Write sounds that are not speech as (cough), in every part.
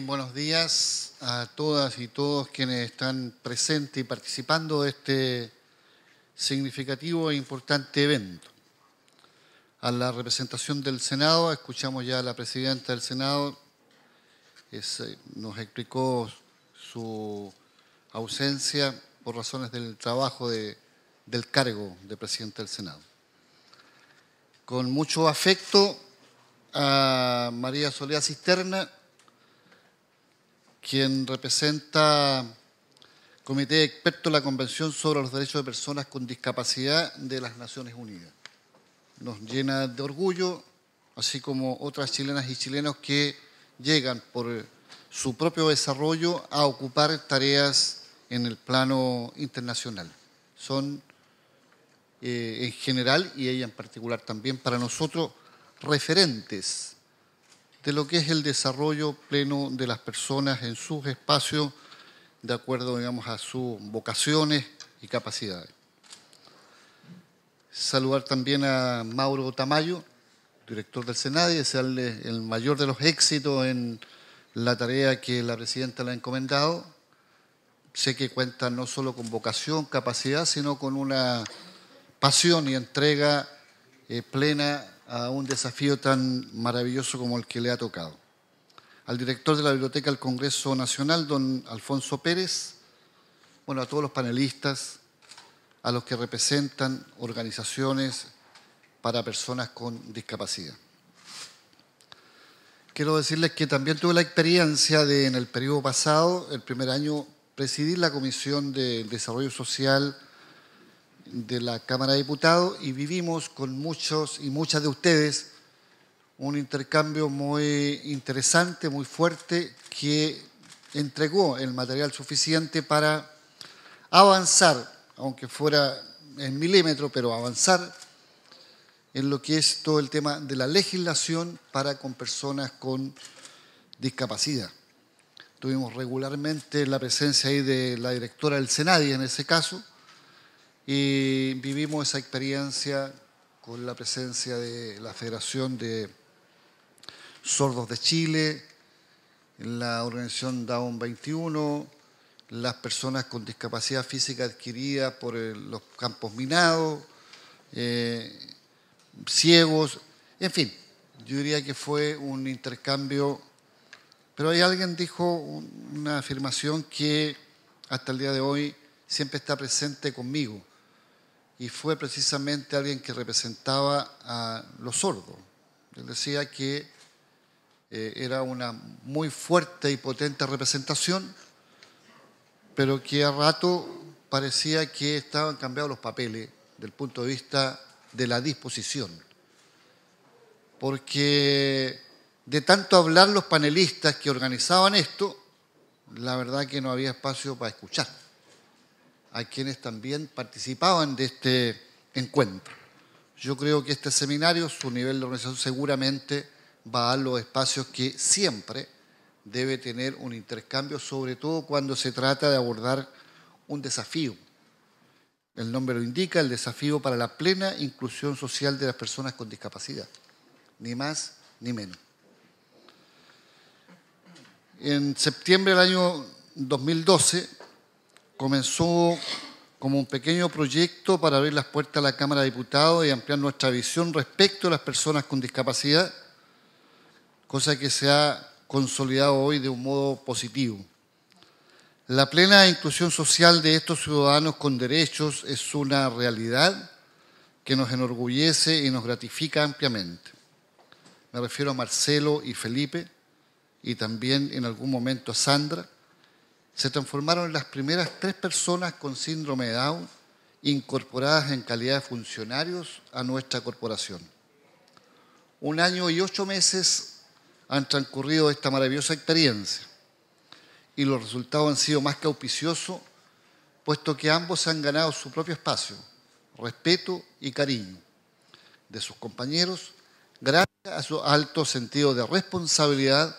buenos días a todas y todos quienes están presentes y participando de este significativo e importante evento. A la representación del Senado, escuchamos ya a la presidenta del Senado, nos explicó su ausencia por razones del trabajo del cargo de Presidenta del Senado. Con mucho afecto a María Soledad Cisterna, quien representa Comité de de la Convención sobre los Derechos de Personas con Discapacidad de las Naciones Unidas. Nos llena de orgullo, así como otras chilenas y chilenos que llegan por su propio desarrollo a ocupar tareas en el plano internacional. Son eh, en general y ella en particular también para nosotros referentes de lo que es el desarrollo pleno de las personas en sus espacios de acuerdo, digamos, a sus vocaciones y capacidades. Saludar también a Mauro Tamayo, director del Senado, y desearle el mayor de los éxitos en la tarea que la presidenta le ha encomendado. Sé que cuenta no solo con vocación, capacidad, sino con una pasión y entrega eh, plena a un desafío tan maravilloso como el que le ha tocado. Al director de la Biblioteca del Congreso Nacional, don Alfonso Pérez, bueno, a todos los panelistas, a los que representan organizaciones para personas con discapacidad. Quiero decirles que también tuve la experiencia de, en el periodo pasado, el primer año, presidir la Comisión de Desarrollo Social de la Cámara de Diputados y vivimos con muchos y muchas de ustedes un intercambio muy interesante, muy fuerte, que entregó el material suficiente para avanzar, aunque fuera en milímetro, pero avanzar en lo que es todo el tema de la legislación para con personas con discapacidad. Tuvimos regularmente la presencia ahí de la directora del Senadi en ese caso, y vivimos esa experiencia con la presencia de la Federación de Sordos de Chile, la organización Down 21, las personas con discapacidad física adquirida por eh, los campos minados, eh, ciegos, en fin, yo diría que fue un intercambio, pero hay alguien dijo una afirmación que hasta el día de hoy siempre está presente conmigo y fue precisamente alguien que representaba a los sordos. Él decía que eh, era una muy fuerte y potente representación, pero que a rato parecía que estaban cambiados los papeles del punto de vista de la disposición. Porque de tanto hablar los panelistas que organizaban esto, la verdad que no había espacio para escuchar a quienes también participaban de este encuentro. Yo creo que este seminario, su nivel de organización seguramente va a los espacios que siempre debe tener un intercambio, sobre todo cuando se trata de abordar un desafío. El nombre lo indica, el desafío para la plena inclusión social de las personas con discapacidad, ni más ni menos. En septiembre del año 2012, comenzó como un pequeño proyecto para abrir las puertas a la Cámara de Diputados y ampliar nuestra visión respecto a las personas con discapacidad, cosa que se ha consolidado hoy de un modo positivo. La plena inclusión social de estos ciudadanos con derechos es una realidad que nos enorgullece y nos gratifica ampliamente. Me refiero a Marcelo y Felipe y también en algún momento a Sandra, se transformaron en las primeras tres personas con síndrome de Down incorporadas en calidad de funcionarios a nuestra corporación. Un año y ocho meses han transcurrido esta maravillosa experiencia y los resultados han sido más que auspiciosos, puesto que ambos han ganado su propio espacio, respeto y cariño de sus compañeros gracias a su alto sentido de responsabilidad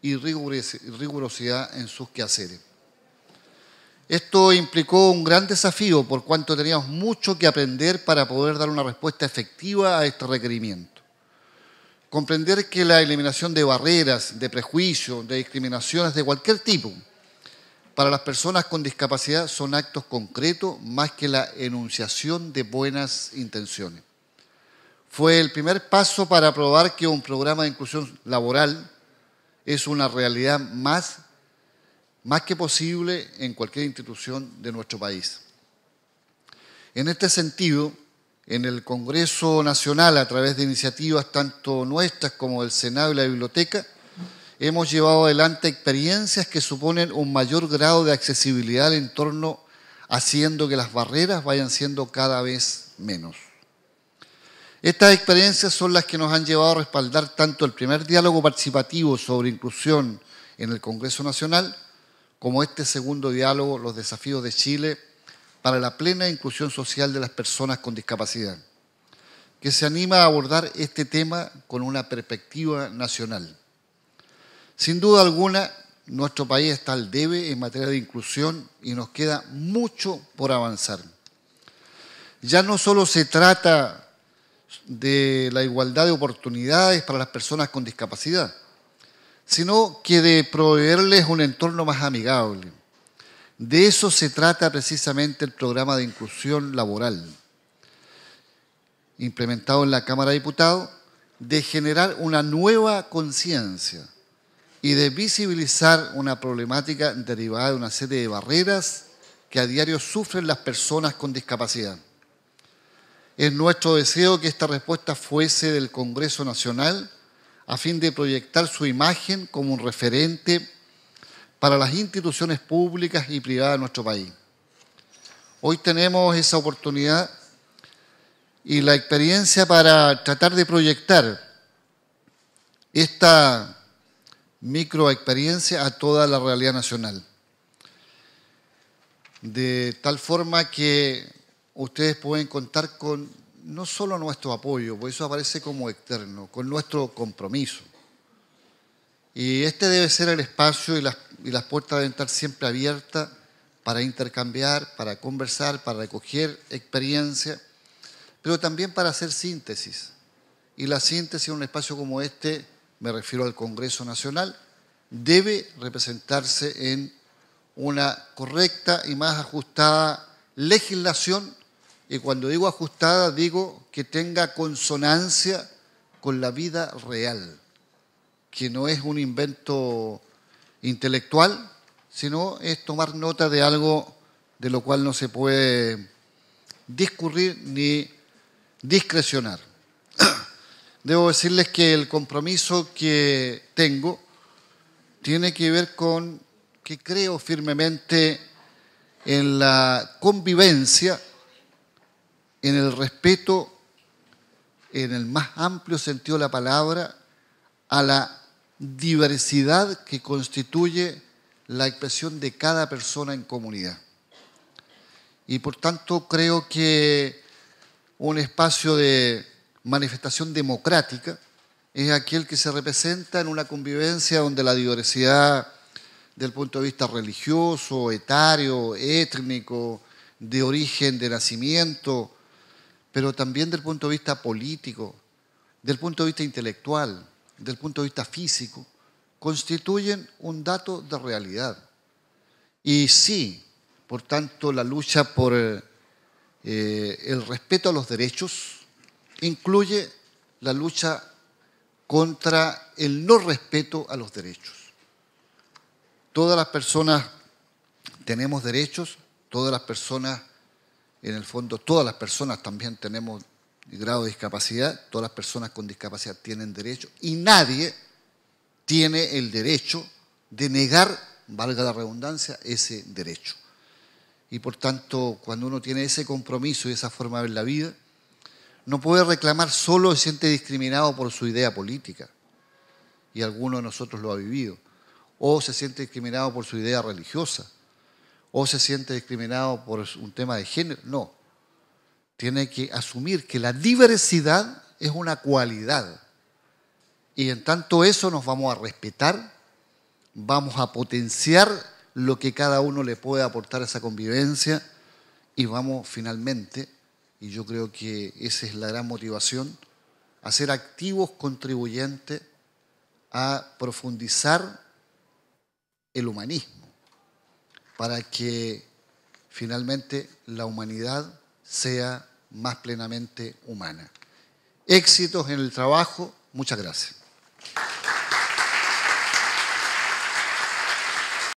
y rigurosidad en sus quehaceres. Esto implicó un gran desafío por cuanto teníamos mucho que aprender para poder dar una respuesta efectiva a este requerimiento. Comprender que la eliminación de barreras, de prejuicios, de discriminaciones de cualquier tipo para las personas con discapacidad son actos concretos más que la enunciación de buenas intenciones. Fue el primer paso para probar que un programa de inclusión laboral es una realidad más más que posible en cualquier institución de nuestro país. En este sentido, en el Congreso Nacional, a través de iniciativas tanto nuestras como del Senado y la Biblioteca, hemos llevado adelante experiencias que suponen un mayor grado de accesibilidad al entorno, haciendo que las barreras vayan siendo cada vez menos. Estas experiencias son las que nos han llevado a respaldar tanto el primer diálogo participativo sobre inclusión en el Congreso Nacional, como este segundo diálogo, los desafíos de Chile para la plena inclusión social de las personas con discapacidad, que se anima a abordar este tema con una perspectiva nacional. Sin duda alguna, nuestro país está al debe en materia de inclusión y nos queda mucho por avanzar. Ya no solo se trata de la igualdad de oportunidades para las personas con discapacidad, sino que de proveerles un entorno más amigable. De eso se trata precisamente el programa de inclusión laboral, implementado en la Cámara de Diputados, de generar una nueva conciencia y de visibilizar una problemática derivada de una serie de barreras que a diario sufren las personas con discapacidad. Es nuestro deseo que esta respuesta fuese del Congreso Nacional, a fin de proyectar su imagen como un referente para las instituciones públicas y privadas de nuestro país. Hoy tenemos esa oportunidad y la experiencia para tratar de proyectar esta microexperiencia a toda la realidad nacional. De tal forma que ustedes pueden contar con no solo nuestro apoyo, porque eso aparece como externo, con nuestro compromiso. Y este debe ser el espacio y las, y las puertas deben estar siempre abiertas para intercambiar, para conversar, para recoger experiencia, pero también para hacer síntesis. Y la síntesis en un espacio como este, me refiero al Congreso Nacional, debe representarse en una correcta y más ajustada legislación y cuando digo ajustada, digo que tenga consonancia con la vida real, que no es un invento intelectual, sino es tomar nota de algo de lo cual no se puede discurrir ni discrecionar. (clears throat) Debo decirles que el compromiso que tengo tiene que ver con que creo firmemente en la convivencia en el respeto, en el más amplio sentido de la palabra, a la diversidad que constituye la expresión de cada persona en comunidad. Y por tanto creo que un espacio de manifestación democrática es aquel que se representa en una convivencia donde la diversidad del punto de vista religioso, etario, étnico, de origen, de nacimiento, pero también del punto de vista político, del punto de vista intelectual, del punto de vista físico, constituyen un dato de realidad. Y sí, por tanto, la lucha por eh, eh, el respeto a los derechos incluye la lucha contra el no respeto a los derechos. Todas las personas tenemos derechos, todas las personas en el fondo todas las personas también tenemos grado de discapacidad, todas las personas con discapacidad tienen derecho y nadie tiene el derecho de negar, valga la redundancia, ese derecho. Y por tanto, cuando uno tiene ese compromiso y esa forma de ver la vida, no puede reclamar solo se siente discriminado por su idea política, y alguno de nosotros lo ha vivido, o se siente discriminado por su idea religiosa, o se siente discriminado por un tema de género. No, tiene que asumir que la diversidad es una cualidad. Y en tanto eso nos vamos a respetar, vamos a potenciar lo que cada uno le puede aportar a esa convivencia y vamos finalmente, y yo creo que esa es la gran motivación, a ser activos contribuyentes a profundizar el humanismo para que finalmente la humanidad sea más plenamente humana. Éxitos en el trabajo. Muchas gracias.